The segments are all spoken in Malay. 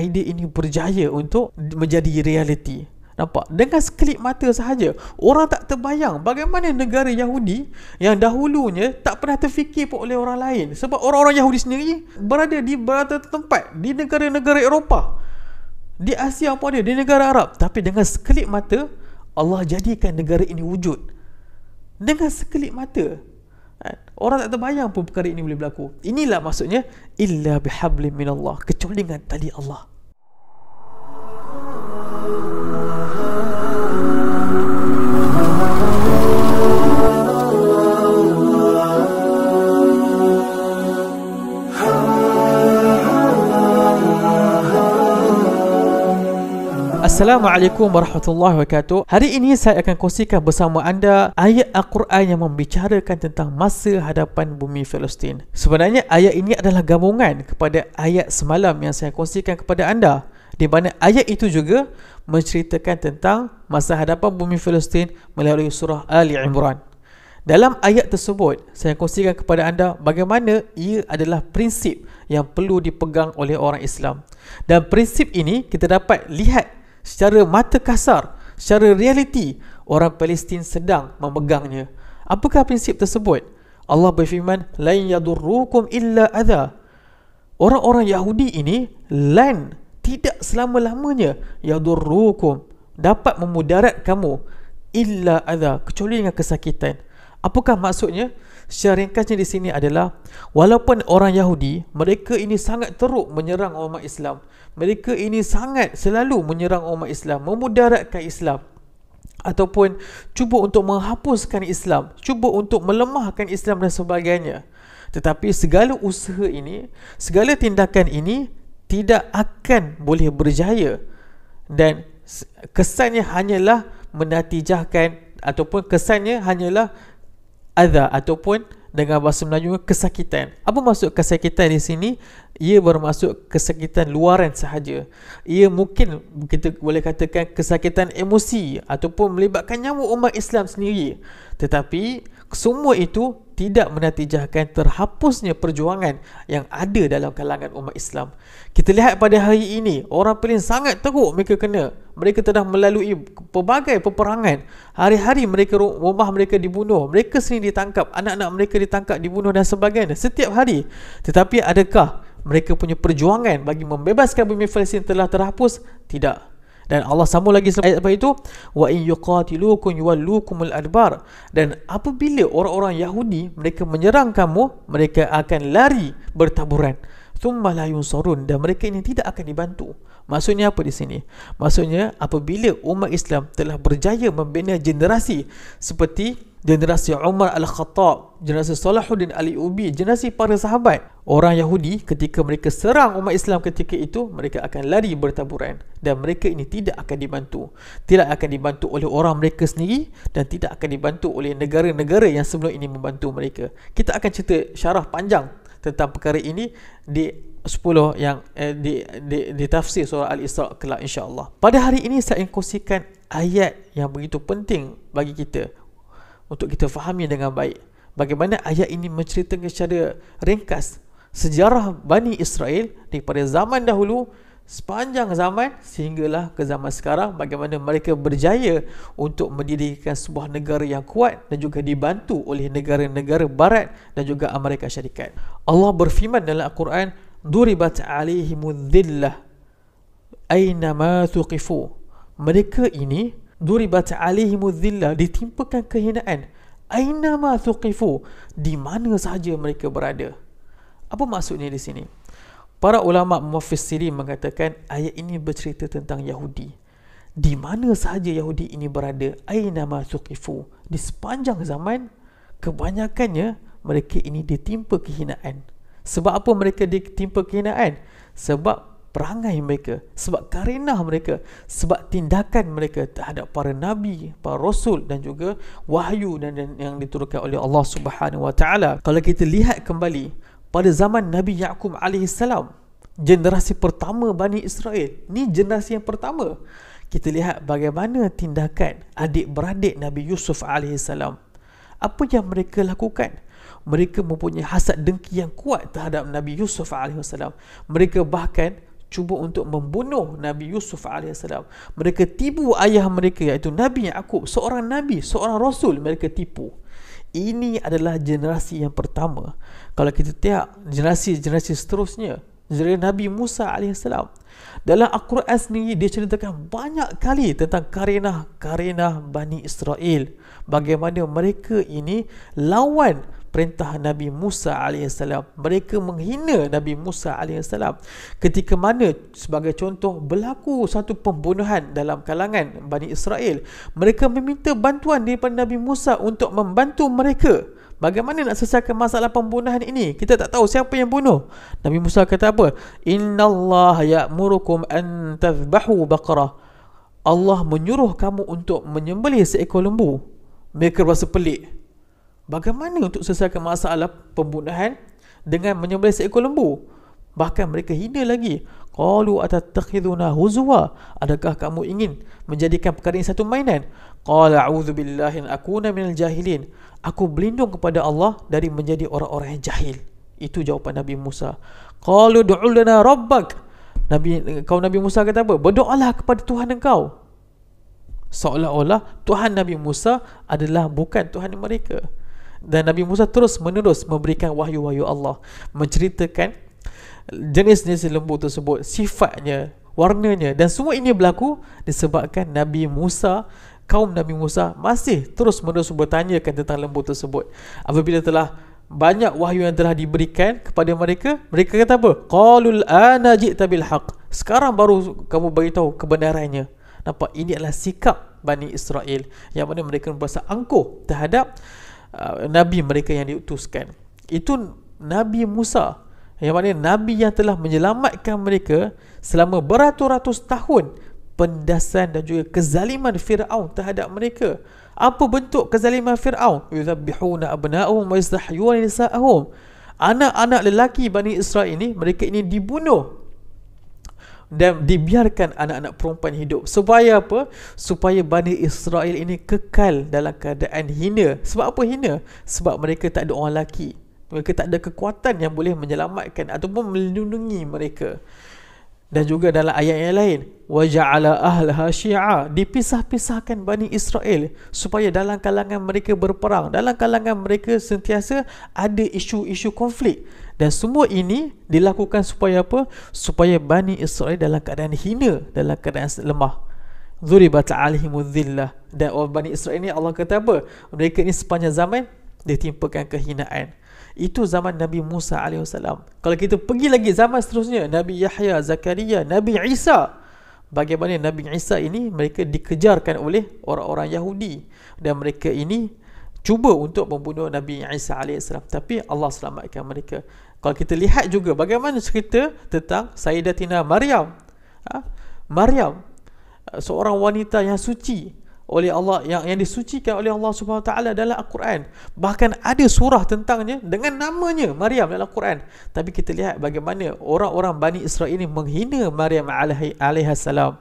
idea ini berjaya untuk menjadi realiti. Nampak? Dengan sekelip mata sahaja, orang tak terbayang bagaimana negara Yahudi yang dahulunya tak pernah terfikir pun oleh orang lain. Sebab orang-orang Yahudi sendiri berada di berada tempat, di negara-negara Eropah. Di Asia pun ada, di negara Arab. Tapi dengan sekelip mata, Allah jadikan negara ini wujud. Dengan sekelip mata, Orang tak terbayang pun perkara ini boleh berlaku. Inilah maksudnya illa bihablim minallah, kecuali dengan tali Allah. Assalamualaikum warahmatullahi wabarakatuh. Hari ini saya akan kongsikan bersama anda ayat Al-Quran yang membicarakan tentang masa hadapan bumi Palestin. Sebenarnya ayat ini adalah gabungan kepada ayat semalam yang saya kongsikan kepada anda di mana ayat itu juga menceritakan tentang masa hadapan bumi Palestin melalui surah Ali Imran. Dalam ayat tersebut, saya kongsikan kepada anda bagaimana ia adalah prinsip yang perlu dipegang oleh orang Islam. Dan prinsip ini kita dapat lihat secara mata kasar, secara realiti orang Palestin sedang memegangnya. Apakah prinsip tersebut? Allah berfirman, "Lain yadurrukum illa adha." Orang-orang Yahudi ini lain tidak selama-lamanya yadurrukum dapat memudarat kamu illa adha kecuali dengan kesakitan. Apakah maksudnya? Secara ringkasnya di sini adalah walaupun orang Yahudi, mereka ini sangat teruk menyerang umat Islam. Mereka ini sangat selalu menyerang umat Islam, memudaratkan Islam ataupun cuba untuk menghapuskan Islam, cuba untuk melemahkan Islam dan sebagainya. Tetapi segala usaha ini, segala tindakan ini tidak akan boleh berjaya dan kesannya hanyalah menatijahkan ataupun kesannya hanyalah ada ataupun dengan bahasa Melayu kesakitan. Apa maksud kesakitan di sini? Ia bermaksud kesakitan luaran sahaja. Ia mungkin kita boleh katakan kesakitan emosi ataupun melibatkan nyawa umat Islam sendiri. Tetapi semua itu tidak menatijahkan terhapusnya perjuangan yang ada dalam kalangan umat Islam. Kita lihat pada hari ini, orang pelin sangat teruk mereka kena. Mereka telah melalui pelbagai peperangan. Hari-hari mereka rumah mereka dibunuh, mereka sendiri ditangkap, anak-anak mereka ditangkap, dibunuh dan sebagainya setiap hari. Tetapi adakah mereka punya perjuangan bagi membebaskan bumi Palestin telah terhapus? Tidak dan Allah sambung lagi ayat apa itu wa in yuqatilukum yuwallukumul adbar dan apabila orang-orang Yahudi mereka menyerang kamu mereka akan lari bertaburan thumma la yunsarun dan mereka ini tidak akan dibantu Maksudnya apa di sini? Maksudnya apabila umat Islam telah berjaya membina generasi seperti generasi Umar Al-Khattab, generasi Salahuddin Ali Ubi, generasi para sahabat. Orang Yahudi ketika mereka serang umat Islam ketika itu, mereka akan lari bertaburan dan mereka ini tidak akan dibantu. Tidak akan dibantu oleh orang mereka sendiri dan tidak akan dibantu oleh negara-negara yang sebelum ini membantu mereka. Kita akan cerita syarah panjang tentang perkara ini di Sepuluh yang eh, di, di, di tafsir surah Al-Isra kelak insya-Allah. Pada hari ini saya ingin kongsikan ayat yang begitu penting bagi kita untuk kita fahami dengan baik. Bagaimana ayat ini menceritakan secara ringkas sejarah Bani Israel daripada zaman dahulu sepanjang zaman sehinggalah ke zaman sekarang bagaimana mereka berjaya untuk mendirikan sebuah negara yang kuat dan juga dibantu oleh negara-negara barat dan juga Amerika Syarikat. Allah berfirman dalam Al-Quran duribat alaihim dhillah aina ma thuqifu mereka ini duribat alaihim dhillah ditimpakan kehinaan aina ma thuqifu di mana sahaja mereka berada apa maksudnya di sini para ulama mufassiri mengatakan ayat ini bercerita tentang yahudi di mana sahaja yahudi ini berada aina ma thuqifu di sepanjang zaman kebanyakannya mereka ini ditimpa kehinaan sebab apa mereka ditimpa kehinaan? Sebab perangai mereka, sebab karenah mereka, sebab tindakan mereka terhadap para nabi, para rasul dan juga wahyu dan yang diturunkan oleh Allah Subhanahu Wa Taala. Kalau kita lihat kembali pada zaman Nabi Yaqub alaihi salam, generasi pertama Bani Israel. Ni generasi yang pertama. Kita lihat bagaimana tindakan adik-beradik Nabi Yusuf alaihi salam apa yang mereka lakukan mereka mempunyai hasad dengki yang kuat terhadap Nabi Yusuf AS mereka bahkan cuba untuk membunuh Nabi Yusuf AS mereka tipu ayah mereka iaitu Nabi Yaakob seorang Nabi, seorang Rasul mereka tipu ini adalah generasi yang pertama kalau kita tengok generasi-generasi seterusnya Zuri Nabi Musa AS. Dalam Al-Quran sendiri, dia ceritakan banyak kali tentang karenah-karenah Bani Israel. Bagaimana mereka ini lawan perintah Nabi Musa AS. Mereka menghina Nabi Musa AS. Ketika mana sebagai contoh berlaku satu pembunuhan dalam kalangan Bani Israel. Mereka meminta bantuan daripada Nabi Musa untuk membantu Mereka Bagaimana nak selesaikan masalah pembunuhan ini? Kita tak tahu siapa yang bunuh. Nabi Musa kata apa? Inna Allah ya'murukum an tazbahu baqarah. Allah menyuruh kamu untuk menyembeli seekor lembu. Mereka rasa pelik. Bagaimana untuk selesaikan masalah pembunuhan dengan menyembeli seekor lembu? Bahkan mereka hina lagi. Qalu atattakhiduna huzwa? Adakah kamu ingin menjadikan perkara ini satu mainan? Qala a'udzu billahi an akuna minal jahilin. Aku berlindung kepada Allah dari menjadi orang-orang yang jahil. Itu jawapan Nabi Musa. Qalu du'u lana rabbak. Nabi kau Nabi Musa kata apa? Berdoalah kepada Tuhan engkau. Seolah-olah Tuhan Nabi Musa adalah bukan Tuhan mereka. Dan Nabi Musa terus menerus memberikan wahyu-wahyu Allah Menceritakan jenis-jenis lembu tersebut sifatnya warnanya dan semua ini berlaku disebabkan Nabi Musa kaum Nabi Musa masih terus menerus bertanyakan tentang lembu tersebut apabila telah banyak wahyu yang telah diberikan kepada mereka mereka kata apa qalul anajita bil haq sekarang baru kamu beritahu kebenarannya nampak ini adalah sikap Bani Israel yang mana mereka merasa angkuh terhadap uh, Nabi mereka yang diutuskan itu Nabi Musa yang mana Nabi yang telah menyelamatkan mereka selama beratus-ratus tahun pendasan dan juga kezaliman Fir'aun terhadap mereka. Apa bentuk kezaliman Fir'aun? Yuzabihuna abna'uhum wa yuzahyuwa nisa'ahum. Anak-anak lelaki Bani Israel ini, mereka ini dibunuh dan dibiarkan anak-anak perempuan hidup supaya apa supaya Bani Israel ini kekal dalam keadaan hina sebab apa hina sebab mereka tak ada orang lelaki mereka tak ada kekuatan yang boleh menyelamatkan ataupun melindungi mereka dan juga dalam ayat yang lain waja'ala ahlaha syi'a dipisah-pisahkan Bani Israel supaya dalam kalangan mereka berperang dalam kalangan mereka sentiasa ada isu-isu konflik dan semua ini dilakukan supaya apa supaya Bani Israel dalam keadaan hina dalam keadaan lemah zuribat alaihimudzillah dan Bani Israel ini Allah kata apa mereka ini sepanjang zaman ditimpakan kehinaan itu zaman Nabi Musa AS. Kalau kita pergi lagi zaman seterusnya, Nabi Yahya, Zakaria, Nabi Isa. Bagaimana Nabi Isa ini, mereka dikejarkan oleh orang-orang Yahudi. Dan mereka ini cuba untuk membunuh Nabi Isa AS. Tapi Allah selamatkan mereka. Kalau kita lihat juga bagaimana cerita tentang Sayyidatina Maryam. Ha? Maryam, seorang wanita yang suci oleh Allah yang yang disucikan oleh Allah Subhanahu Wa Taala dalam Al-Quran. Bahkan ada surah tentangnya dengan namanya Maryam dalam Al-Quran. Tapi kita lihat bagaimana orang-orang Bani Israel ini menghina Maryam alaihi alaihissalam.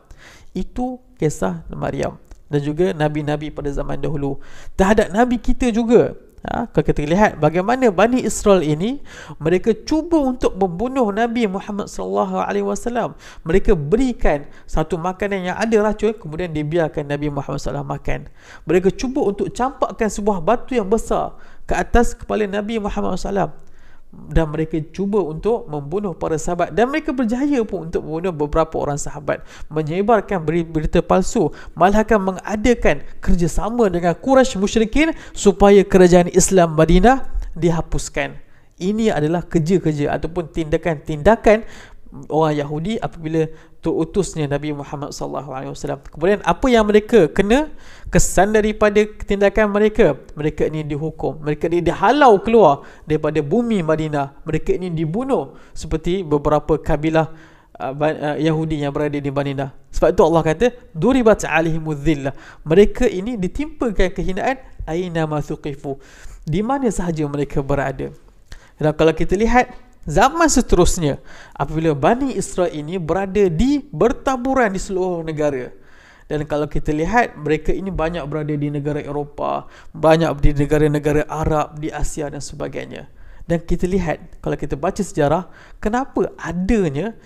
Itu kisah Maryam dan juga nabi-nabi pada zaman dahulu. Terhadap nabi kita juga, Ha, kalau kita lihat bagaimana Bani Israel ini mereka cuba untuk membunuh Nabi Muhammad sallallahu alaihi wasallam. Mereka berikan satu makanan yang ada racun kemudian dibiarkan Nabi Muhammad sallallahu makan. Mereka cuba untuk campakkan sebuah batu yang besar ke atas kepala Nabi Muhammad sallallahu dan mereka cuba untuk membunuh para sahabat dan mereka berjaya pun untuk membunuh beberapa orang sahabat menyebarkan berita palsu malahkan mengadakan kerjasama dengan Quraisy musyrikin supaya kerajaan Islam Madinah dihapuskan ini adalah kerja-kerja ataupun tindakan-tindakan orang Yahudi apabila terutusnya Nabi Muhammad SAW. Kemudian apa yang mereka kena kesan daripada tindakan mereka? Mereka ini dihukum, mereka ini dihalau keluar daripada bumi Madinah, mereka ini dibunuh seperti beberapa kabilah uh, uh, Yahudi yang berada di Madinah. Sebab itu Allah kata duribat alaihimudzillah. Mereka ini ditimpakan kehinaan aina masuqifu. Di mana sahaja mereka berada. Dan kalau kita lihat zaman seterusnya apabila Bani Israel ini berada di bertaburan di seluruh negara. Dan kalau kita lihat mereka ini banyak berada di negara Eropah, banyak di negara-negara Arab, di Asia dan sebagainya. Dan kita lihat kalau kita baca sejarah, kenapa adanya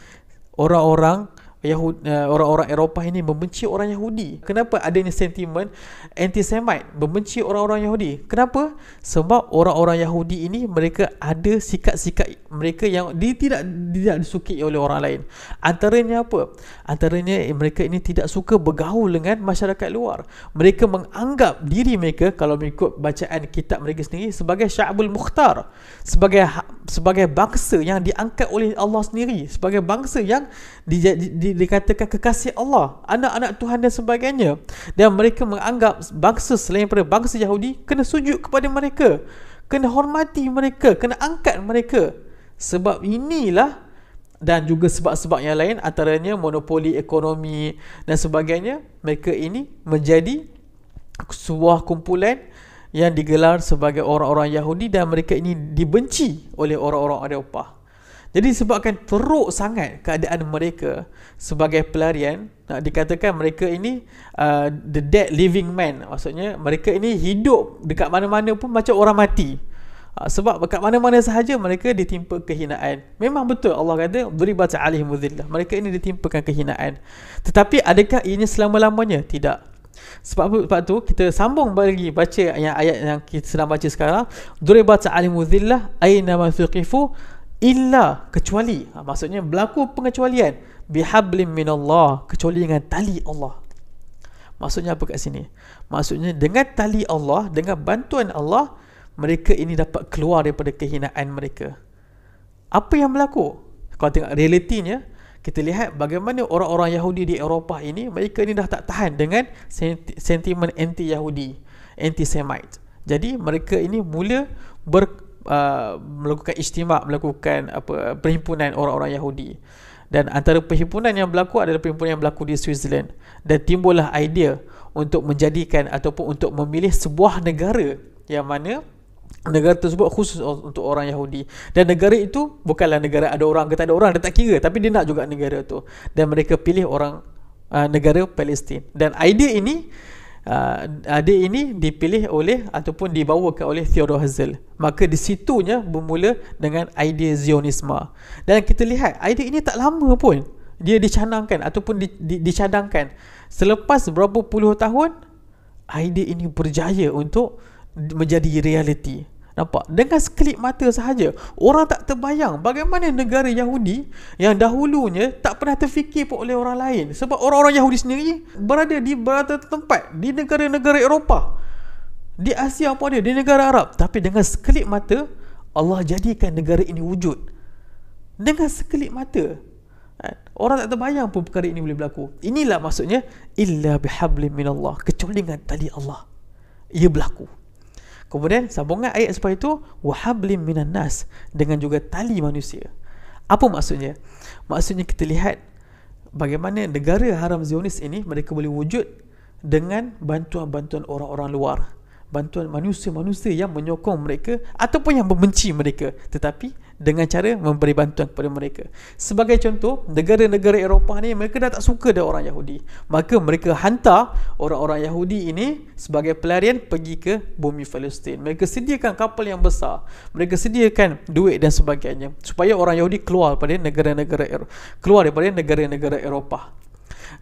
orang-orang Yahudi, eh, orang-orang Eropah ini membenci orang Yahudi. Kenapa ada adanya sentimen antisemite membenci orang-orang Yahudi? Kenapa? Sebab orang-orang Yahudi ini mereka ada sikap-sikap mereka yang di, tidak tidak disukai oleh orang lain. Antaranya apa? Antaranya mereka ini tidak suka bergaul dengan masyarakat luar. Mereka menganggap diri mereka kalau mengikut bacaan kitab mereka sendiri sebagai Sya'bul Mukhtar. Sebagai ha, sebagai bangsa yang diangkat oleh Allah sendiri. Sebagai bangsa yang di, di, di, dikatakan kekasih Allah, anak-anak Tuhan dan sebagainya. Dan mereka menganggap bangsa selain daripada bangsa Yahudi kena sujud kepada mereka, kena hormati mereka, kena angkat mereka. Sebab inilah dan juga sebab-sebab yang lain antaranya monopoli ekonomi dan sebagainya, mereka ini menjadi sebuah kumpulan yang digelar sebagai orang-orang Yahudi dan mereka ini dibenci oleh orang-orang Eropah. Jadi sebabkan teruk sangat keadaan mereka sebagai pelarian, nak dikatakan mereka ini uh, the dead living man. Maksudnya mereka ini hidup dekat mana-mana pun macam orang mati. Uh, sebab dekat mana-mana sahaja mereka ditimpa kehinaan. Memang betul Allah kata baca alaihim mudhillah. Mereka ini ditimpakan kehinaan. Tetapi adakah ini selama-lamanya? Tidak. Sebab, sebab tu kita sambung lagi baca yang ayat yang kita sedang baca sekarang. Duribat alaihim mudhillah aina ma thuqifu illa kecuali ha, maksudnya berlaku pengecualian bihablim minallah kecuali dengan tali Allah maksudnya apa kat sini maksudnya dengan tali Allah dengan bantuan Allah mereka ini dapat keluar daripada kehinaan mereka apa yang berlaku kalau tengok realitinya kita lihat bagaimana orang-orang Yahudi di Eropah ini mereka ini dah tak tahan dengan sentimen anti-Yahudi anti-Semite jadi mereka ini mula ber, uh, melakukan istimak melakukan apa perhimpunan orang-orang Yahudi dan antara perhimpunan yang berlaku adalah perhimpunan yang berlaku di Switzerland dan timbullah idea untuk menjadikan ataupun untuk memilih sebuah negara yang mana negara tersebut khusus untuk orang Yahudi dan negara itu bukanlah negara ada orang ke tak ada orang dia tak kira tapi dia nak juga negara tu dan mereka pilih orang uh, negara Palestin dan idea ini uh, adik ini dipilih oleh ataupun dibawakan oleh Theodor Herzl. Maka di situnya bermula dengan idea Zionisme. Dan kita lihat idea ini tak lama pun dia dicanangkan ataupun di, di, dicadangkan. Selepas berapa puluh tahun, idea ini berjaya untuk menjadi realiti. Nampak? Dengan sekelip mata sahaja Orang tak terbayang bagaimana negara Yahudi Yang dahulunya tak pernah terfikir pun oleh orang lain Sebab orang-orang Yahudi sendiri Berada di berada tempat Di negara-negara Eropah Di Asia pun ada Di negara Arab Tapi dengan sekelip mata Allah jadikan negara ini wujud Dengan sekelip mata kan? Orang tak terbayang pun perkara ini boleh berlaku Inilah maksudnya Illa bihablim minallah Kecuali dengan tali Allah Ia berlaku Kemudian sambungan ayat selepas itu wahablim minan nas dengan juga tali manusia. Apa maksudnya? Maksudnya kita lihat bagaimana negara haram Zionis ini mereka boleh wujud dengan bantuan-bantuan orang-orang luar, bantuan manusia-manusia yang menyokong mereka ataupun yang membenci mereka tetapi dengan cara memberi bantuan kepada mereka. Sebagai contoh, negara-negara Eropah ni mereka dah tak suka dengan orang Yahudi. Maka mereka hantar orang-orang Yahudi ini sebagai pelarian pergi ke bumi Palestin. Mereka sediakan kapal yang besar. Mereka sediakan duit dan sebagainya supaya orang Yahudi keluar daripada negara-negara Keluar daripada negara-negara Eropah.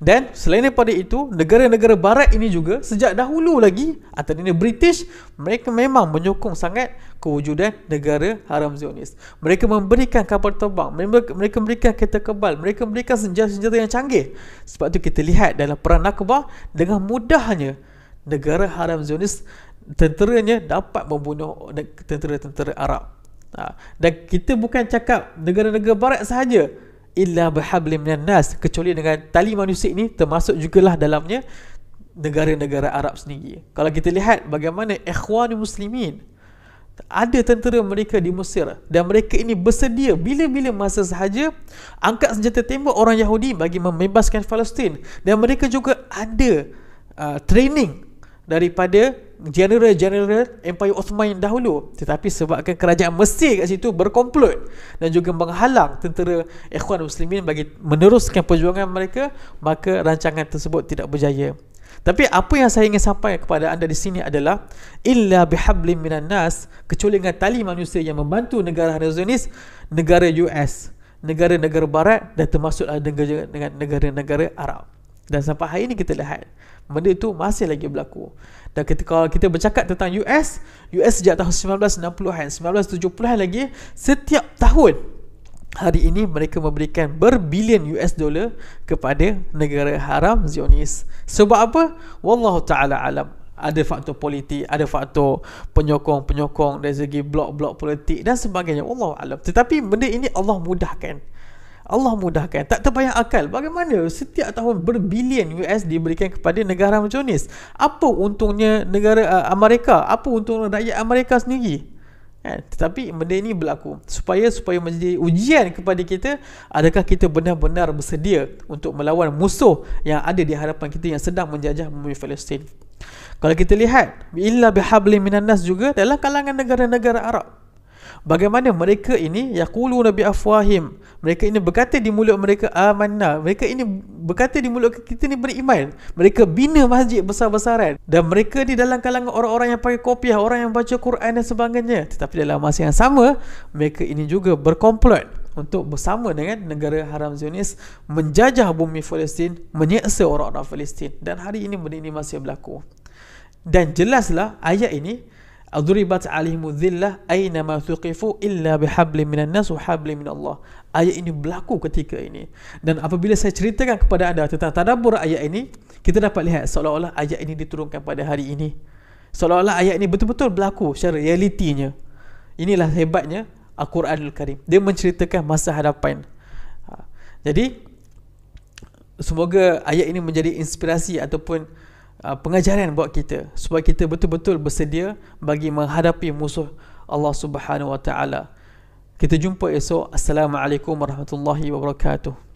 Dan selain daripada itu, negara-negara barat ini juga sejak dahulu lagi atau ini British, mereka memang menyokong sangat kewujudan negara haram Zionis. Mereka memberikan kapal terbang, mereka memberikan kereta kebal, mereka memberikan senjata-senjata yang canggih. Sebab itu kita lihat dalam perang Nakbah dengan mudahnya negara haram Zionis tenteranya dapat membunuh tentera-tentera Arab. Ha. Dan kita bukan cakap negara-negara barat sahaja illa bihablim minan nas kecuali dengan tali manusia ini termasuk jugalah dalamnya negara-negara Arab sendiri. Kalau kita lihat bagaimana ikhwan muslimin ada tentera mereka di Mesir dan mereka ini bersedia bila-bila masa sahaja angkat senjata tembak orang Yahudi bagi membebaskan Palestin dan mereka juga ada uh, training daripada general-general Empire Ottoman dahulu tetapi sebabkan kerajaan Mesir kat situ berkomplot dan juga menghalang tentera ikhwan muslimin bagi meneruskan perjuangan mereka maka rancangan tersebut tidak berjaya tapi apa yang saya ingin sampaikan kepada anda di sini adalah illa bihablim minan nas kecuali dengan tali manusia yang membantu negara Zionis negara US negara-negara barat dan termasuklah dengan negara-negara Arab dan sampai hari ini kita lihat benda itu masih lagi berlaku. Dan ketika kita bercakap tentang US, US sejak tahun 1960-an, 1970-an lagi, setiap tahun hari ini mereka memberikan berbilion US dollar kepada negara haram Zionis. Sebab apa? Wallahu taala alam. Ada faktor politik, ada faktor penyokong-penyokong dari segi blok-blok politik dan sebagainya. Wallahu alam. Tetapi benda ini Allah mudahkan. Allah mudahkan tak terbayang akal bagaimana setiap tahun berbilion US diberikan kepada negara macam ni apa untungnya negara uh, Amerika apa untung rakyat Amerika sendiri Eh, tetapi benda ini berlaku supaya supaya menjadi ujian kepada kita adakah kita benar-benar bersedia untuk melawan musuh yang ada di hadapan kita yang sedang menjajah bumi Palestin. Kalau kita lihat illa bihablim minannas juga dalam kalangan negara-negara Arab Bagaimana mereka ini yaqulu nabi afwahim mereka ini berkata di mulut mereka amanna mereka ini berkata di mulut kita ni beriman mereka bina masjid besar-besaran dan mereka di dalam kalangan orang-orang yang pakai kopiah orang yang baca Quran dan sebagainya tetapi dalam masa yang sama mereka ini juga berkomplot untuk bersama dengan negara haram Zionis menjajah bumi Palestin menyiksa orang-orang Palestin dan hari ini benda ini masih berlaku dan jelaslah ayat ini Adribat alihimu dhillah Aynama thuqifu illa bihabli minan nas wa habli min Allah Ayat ini berlaku ketika ini Dan apabila saya ceritakan kepada anda tentang tadabur ayat ini Kita dapat lihat seolah-olah ayat ini diturunkan pada hari ini Seolah-olah ayat ini betul-betul berlaku secara realitinya Inilah hebatnya Al-Quran Al-Karim Dia menceritakan masa hadapan ha. Jadi Semoga ayat ini menjadi inspirasi ataupun Uh, pengajaran buat kita supaya kita betul-betul bersedia bagi menghadapi musuh Allah Subhanahu Wa Taala. Kita jumpa esok. Assalamualaikum warahmatullahi wabarakatuh.